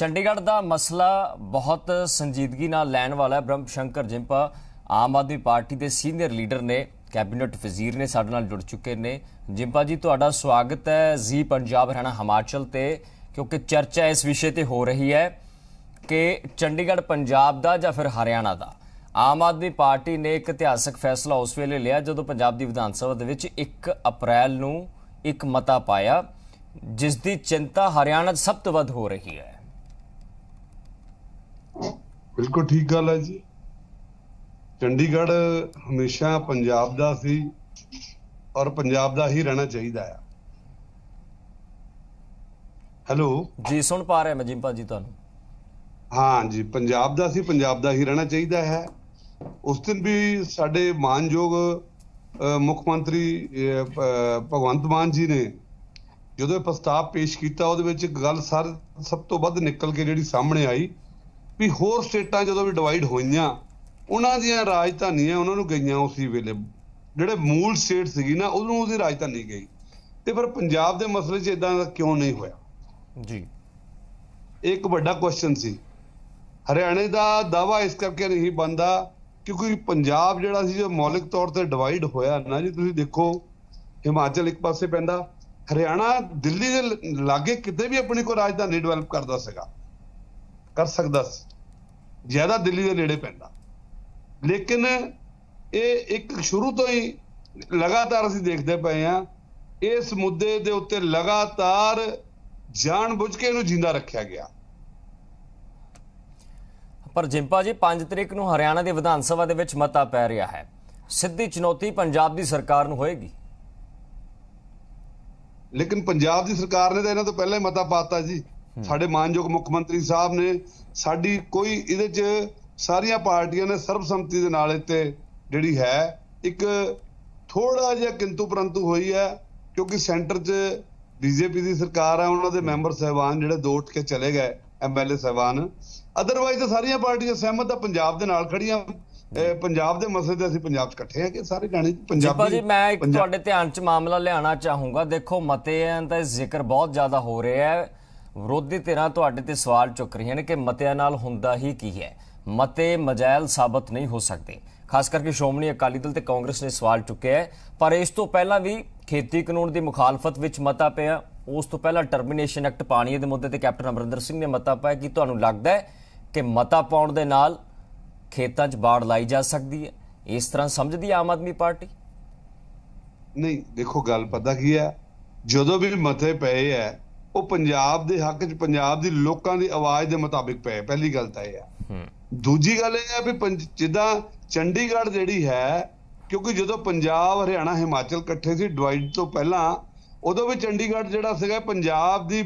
ਚੰਡੀਗੜ੍ਹ ਦਾ ਮਸਲਾ ਬਹੁਤ ਸੰਜੀਦਗੀ ਨਾਲ ਲੈਣ ਵਾਲਾ ਹੈ ਬ੍ਰਹਮ ਸ਼ੰਕਰ ਜਿੰਪਾ ਆਮ ਆਦਮੀ ਪਾਰਟੀ ਦੇ ਸੀਨੀਅਰ ਲੀਡਰ ਨੇ ਕੈਬਨਿਟ ਵਜ਼ੀਰ ਨੇ ਸਾਡੇ ਨਾਲ ਜੁੜ ਚੁੱਕੇ ਨੇ ਜਿੰਪਾ ਜੀ ਤੁਹਾਡਾ ਸਵਾਗਤ ਹੈ ਜੀ ਪੰਜਾਬ ਹਰਿਆਣਾ ਹਿਮਾਚਲ ਤੇ ਕਿਉਂਕਿ ਚਰਚਾ ਇਸ ਵਿਸ਼ੇ ਤੇ ਹੋ ਰਹੀ ਹੈ ਕਿ ਚੰਡੀਗੜ੍ਹ ਪੰਜਾਬ ਦਾ ਜਾਂ ਫਿਰ ਹਰਿਆਣਾ ਦਾ ਆਮ ਆਦਮੀ ਪਾਰਟੀ ਨੇ ਇੱਕ ਇਤਿਹਾਸਕ ਫੈਸਲਾ ਉਸ ਵੇਲੇ ਲਿਆ ਜਦੋਂ ਪੰਜਾਬ ਦੀ ਵਿਧਾਨ ਸਭਾ ਦੇ ਵਿੱਚ 1 ਅਪ੍ਰੈਲ ਨੂੰ ਇੱਕ ਮਤਾ ਪਾਇਆ ਜਿਸ ਦੀ ਚਿੰਤਾ ਹਰਿਆਣਾ ਸਭ ਤੋਂ ਵੱਧ ਹੋ ਰਹੀ ਹੈ ਬਿਲਕੁਲ ਠੀਕ ਗੱਲ ਹੈ ਜੀ ਚੰਡੀਗੜ੍ਹ ਹਮੇਸ਼ਾ ਪੰਜਾਬ ਦਾ ਸੀ ਔਰ ਪੰਜਾਬ ਦਾ ਹੀ ਰਹਿਣਾ ਚਾਹੀਦਾ ਹੈ ਹੈਲੋ ਜੀ ਸੁਣ ਪਾ ਰਿਹਾ ਮਜੀਮ ਭਾਜੀ ਤੁਹਾਨੂੰ ਹਾਂ ਜੀ ਪੰਜਾਬ ਦਾ ਸੀ ਪੰਜਾਬ ਦਾ ਹੀ ਰਹਿਣਾ ਚਾਹੀਦਾ ਹੈ ਉਸ ਦਿਨ ਵੀ ਸਾਡੇ ਮਾਨਯੋਗ ਮੁੱਖ ਮੰਤਰੀ ਭਗਵੰਤ ਮਾਨ ਜੀ ਨੇ ਜਦੋਂ ਇਹ ਪ੍ਰਸਤਾਵ ਪੇਸ਼ ਕੀਤਾ ਉਹਦੇ ਵਿੱਚ ਗੱਲ ਸਰ ਸਭ ਤੋਂ ਵੱਧ ਨਿਕਲ ਕੇ ਜਿਹੜੀ ਸਾਹਮਣੇ ਆਈ ਵੀ ਹੋਰ ਸਟੇਟਾਂ ਜਦੋਂ ਵੀ ਡਿਵਾਈਡ ਹੋਈਆਂ ਉਹਨਾਂ ਦੀਆਂ ਰਾਜਧਾਨੀਆਂ ਉਹਨਾਂ ਨੂੰ ਗਈਆਂ ਉਸੇ ਵੇਲੇ ਜਿਹੜੇ ਮੂਲ ਸਟੇਟ ਸੀਗੀ ਨਾ ਉਹਨੂੰ ਉਹਦੀ ਰਾਜਧਾਨੀ ਗਈ ਤੇ ਪਰ ਪੰਜਾਬ ਦੇ ਮਸਲੇ 'ਚ ਇਦਾਂ ਦਾ ਕਿਉਂ ਨਹੀਂ ਹੋਇਆ ਜੀ ਇੱਕ ਵੱਡਾ ਕੁਐਸਚਨ ਸੀ ਹਰਿਆਣੇ ਦਾ ਦਾਵਾ ਇਸ ਕਰਕੇ ਨਹੀਂ ਬੰਦਾ ਕਿਉਂਕਿ ਪੰਜਾਬ ਜਿਹੜਾ ਸੀ ਜੋ ਮੌਲਿਕ ਤੌਰ ਤੇ ਡਿਵਾਈਡ ਹੋਇਆ ਨਾ ਜੀ ਤੁਸੀਂ ਦੇਖੋ ਹਿਮਾਚਲ ਇੱਕ ਪਾਸੇ ਪੈਂਦਾ ਹਰਿਆਣਾ ਦਿੱਲੀ ਦੇ ਲਾਗੇ ਕਿਤੇ ਵੀ ਆਪਣੀ ਕੋ ਰਾਜਧਾਨੀ ਡਿਵੈਲਪ ਕਰਦਾ ਸੀਗਾ ਕਰ ਸਕਦਾ ਸੀ ਜ਼ਿਆਦਾ ਦਿੱਲੀ ਦੇ ਨੇੜੇ ਪੈਂਦਾ ਲੇਕਿਨ ਇਹ ਇੱਕ ਸ਼ੁਰੂ ਤੋਂ ਹੀ ਲਗਾਤਾਰ ਅਸੀਂ ਦੇਖਦੇ ਪਏ ਆ ਇਸ ਮੁੱਦੇ ਦੇ ਉੱਤੇ ਲਗਾਤਾਰ ਜਾਣਬੁੱਝ ਕੇ ਇਹਨੂੰ ਜਿੰਦਾ ਰੱਖਿਆ ਗਿਆ ਪਰ ਜਿੰਪਾ ਜੀ 5 ਤਰੀਕ ਨੂੰ ਹਰਿਆਣਾ ਦੇ ਵਿਧਾਨ ਸਭਾ ਦੇ ਵਿੱਚ ਮਤਾ ਪੈ ਰਿਹਾ ਹੈ ਸਿੱਧੀ ਚੁਣੌਤੀ ਪੰਜਾਬ ਦੀ ਸਰਕਾਰ ਨੂੰ ਹੋਏਗੀ ਲੇਕਿਨ ਪੰਜਾਬ ਦੀ ਸਰਕਾਰ ਨੇ ਤਾਂ ਇਹਨਾਂ ਤੋਂ ਪਹਿਲਾਂ ਹੀ ਮਤਾ ਪਾਤਾ ਜੀ ਸਾਡੇ ਮਾਨਯੋਗ ਮੁੱਖ ਮੰਤਰੀ ਸਾਹਿਬ ਨੇ ਸਾਡੀ ਕੋਈ ਇਹਦੇ 'ਚ ਸਾਰੀਆਂ ਪਾਰਟੀਆਂ ਨੇ ਸਰਬਸੰਮਤੀ ਦੇ ਨਾਲ ਇੱਥੇ ਜਿਹੜੀ ਹੈ ਇੱਕ ਥੋੜਾ ਜਿਹਾ ਕਿੰਤੂ ਪਰੰਤੂ ਹੋਈ ਹੈ ਕਿਉਂਕਿ ਸੈਂਟਰ 'ਚ ਬੀਜੇਪੀ ਦੀ ਸਰਕਾਰ ਆ ਉਹਨਾਂ ਦੇ ਮੈਂਬਰ ਸਹਿਬਾਨ ਜਿਹੜੇ ਦੋ ਉੱਠ ਕੇ ਚਲੇ ਗਏ ਐਮਐਲਏ ਸਹਿਬਾਨ ਅਦਰਵਾਈਜ਼ ਤਾਂ ਸਾਰੀਆਂ ਪਾਰਟੀਆਂ ਸਹਿਮਤ ਆ ਪੰਜਾਬ ਦੇ ਨਾਲ ਖੜੀਆਂ ਪੰਜਾਬ ਦੇ ਮਸਲੇ ਤੇ ਅਸੀਂ ਪੰਜਾਬ 'ਚ ਇਕੱਠੇ ਆ ਕਿ ਸਾਰੇ ਜਾਣੇ ਪੰਜਾਬੀ ਜੀ ਮੈਂ ਤੁਹਾਡੇ ਧਿਆਨ 'ਚ ਮਾਮਲਾ ਲਿਆਉਣਾ ਚਾਹੂੰਗਾ ਦੇਖੋ ਮਤੇ ਆਂ ਤਾਂ ਜ਼ਿਕਰ ਬਹੁਤ ਜ਼ਿਆਦਾ ਹੋ ਰਿਹਾ ਹੈ ਵਿਰੋਧੀ ਧਿਰਾਂ ਤੁਹਾਡੇ ਤੇ ਸਵਾਲ ਚੁੱਕ ਰਹੀਆਂ ਨੇ ਕਿ ਮਤਿਆਂ ਨਾਲ ਹੁੰਦਾ ਹੀ ਕੀ ਹੈ ਮਤੇ ਮਜਾਇਲ ਸਾਬਤ ਨਹੀਂ ਹੋ ਸਕਦੇ ਖਾਸ ਕਰਕੇ ਸ਼ੋਮਣੀ ਅਕਾਲੀ ਦਲ ਤੇ ਕਾਂਗਰਸ ਨੇ ਸਵਾਲ ਚੁੱਕਿਆ ਹੈ ਪਰ ਇਸ ਤੋਂ ਪਹਿਲਾਂ ਵੀ ਖੇਤੀ ਕਾਨੂੰਨ ਦੀ ਮੁਖਾਲਫਤ ਵਿੱਚ ਮਤਾ ਪਿਆ ਉਸ ਤੋਂ ਪਹਿਲਾਂ ਟਰਮੀਨੇਸ਼ਨ ਐਕਟ ਪਾਣੀ ਦੇ ਮੁੱਦੇ ਤੇ ਕੈਪਟਨ ਅਮਰਿੰਦਰ ਸਿੰਘ ਨੇ ਮਤਾ ਪਾਇਆ ਕਿ ਤੁਹਾਨੂੰ ਲੱਗਦਾ ਹੈ ਕਿ ਮਤਾ ਪਾਉਣ ਦੇ ਨਾਲ ਖੇਤਾਂ 'ਚ ਬਾੜ ਲਾਈ ਜਾ ਸਕਦੀ ਹੈ ਇਸ ਤਰ੍ਹਾਂ ਸਮਝਦੀ ਆਮ ਆਦਮੀ ਪਾਰਟੀ ਨਹੀਂ ਦੇਖੋ ਗੱਲ ਪਤਾ ਕੀ ਹੈ ਜਦੋਂ ਵੀ ਮਤੇ ਪਏ ਹੈ ਉਹ ਪੰਜਾਬ ਦੇ ਹੱਕ 'ਚ ਪੰਜਾਬ ਦੀ ਲੋਕਾਂ ਦੀ ਆਵਾਜ਼ ਦੇ ਮੁਤਾਬਿਕ ਪਏ ਪਹਿਲੀ ਗੱਲ ਤਾਂ ਇਹ ਆ ਦੂਜੀ ਗੱਲ ਇਹ ਆ ਵੀ ਜਿੱਦਾਂ ਚੰਡੀਗੜ੍ਹ ਜਿਹੜੀ ਹੈ ਕਿਉਂਕਿ ਜਦੋਂ ਪੰਜਾਬ ਹਰਿਆਣਾ ਹਿਮਾਚਲ ਇਕੱਠੇ ਸੀ ਡਿਵਾਈਡ ਤੋਂ ਪਹਿਲਾਂ ਉਦੋਂ ਵੀ ਚੰਡੀਗੜ੍ਹ ਜਿਹੜਾ ਸੀਗਾ ਪੰਜਾਬ ਦੀ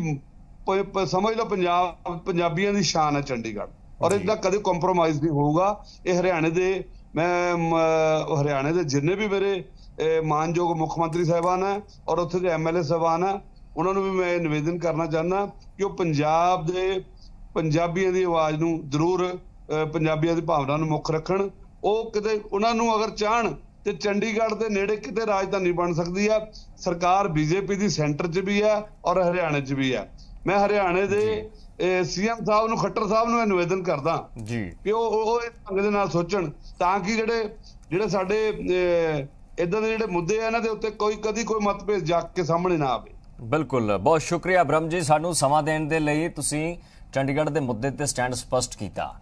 ਸਮਝ ਲਓ ਪੰਜਾਬ ਪੰਜਾਬੀਆਂ ਦੀ ਸ਼ਾਨ ਹੈ ਚੰਡੀਗੜ੍ਹ ਔਰ ਇਹਦਾ ਕਦੇ ਕੰਪਰੋਮਾਈਜ਼ ਨਹੀਂ ਹੋਊਗਾ ਇਹ ਹਰਿਆਣੇ ਦੇ ਮੈਂ ਹਰਿਆਣੇ ਦੇ ਜਿੰਨੇ ਵੀ ਮੇਰੇ ਮਾਨਯੋਗ ਮੁੱਖ ਮੰਤਰੀ ਸਾਹਿਬਾਨ ਹੈ ਔਰ ਉੱਥੇ ਦੇ ਐਮਐਲਏ ਸਾਹਿਬਾਨ ਹੈ ਉਹਨਾਂ ਨੂੰ ਵੀ ਮੈਂ ਨਿਵੇਦਨ ਕਰਨਾ ਚਾਹੁੰਦਾ ਕਿ ਉਹ ਪੰਜਾਬ ਦੇ ਪੰਜਾਬੀਆਂ ਦੀ ਆਵਾਜ਼ ਨੂੰ ਜ਼ਰੂਰ ਪੰਜਾਬੀਆਂ ਦੀ ਭਾਵਨਾ ਨੂੰ ਮੁੱਖ ਰੱਖਣ ਉਹ ਕਿਤੇ ਉਹਨਾਂ ਨੂੰ ਅਗਰ ਚਾਹਣ ਤੇ ਚੰਡੀਗੜ੍ਹ ਦੇ ਨੇੜੇ ਕਿਤੇ ਰਾਜਧਾਨੀ ਬਣ ਸਕਦੀ ਆ ਸਰਕਾਰ ਬੀਜੇਪੀ ਦੀ ਸੈਂਟਰ 'ਚ ਵੀ ਆ ਔਰ ਹਰਿਆਣਾ 'ਚ ਵੀ ਆ ਮੈਂ ਹਰਿਆਣੇ ਦੇ ਸੀਐਮ ਸਾਹਿਬ ਨੂੰ ਖੱਟਰ ਸਾਹਿਬ ਨੂੰ ਨਿਵੇਦਨ ਕਰਦਾ ਜੀ ਕਿ ਉਹ ਉਹ ਇਸ ਢੰਗ ਦੇ ਨਾਲ ਸੋਚਣ ਤਾਂ ਕਿ ਜਿਹੜੇ ਜਿਹੜੇ ਸਾਡੇ ਇਦਾਂ ਦੇ ਜਿਹੜੇ ਮੁੱਦੇ ਆ ਇਹਨਾਂ ਦੇ ਉੱਤੇ ਕੋਈ ਕਦੀ ਕੋਈ ਮਤਭੇਦ ਜਾ ਕੇ ਸਾਹਮਣੇ ਨਾ ਆਵੇ ਬਿਲਕੁਲ ਬਹੁਤ ਸ਼ੁਕਰੀਆ ਬ੍ਰਹਮ ਜੀ ਸਾਨੂੰ ਸਮਾਂ ਦੇਣ ਦੇ ਲਈ ਤੁਸੀਂ ਚੰਡੀਗੜ੍ਹ ਦੇ ਮੁੱਦੇ ਤੇ ਸਟੈਂਡ ਸਪਸ਼ਟ ਕੀਤਾ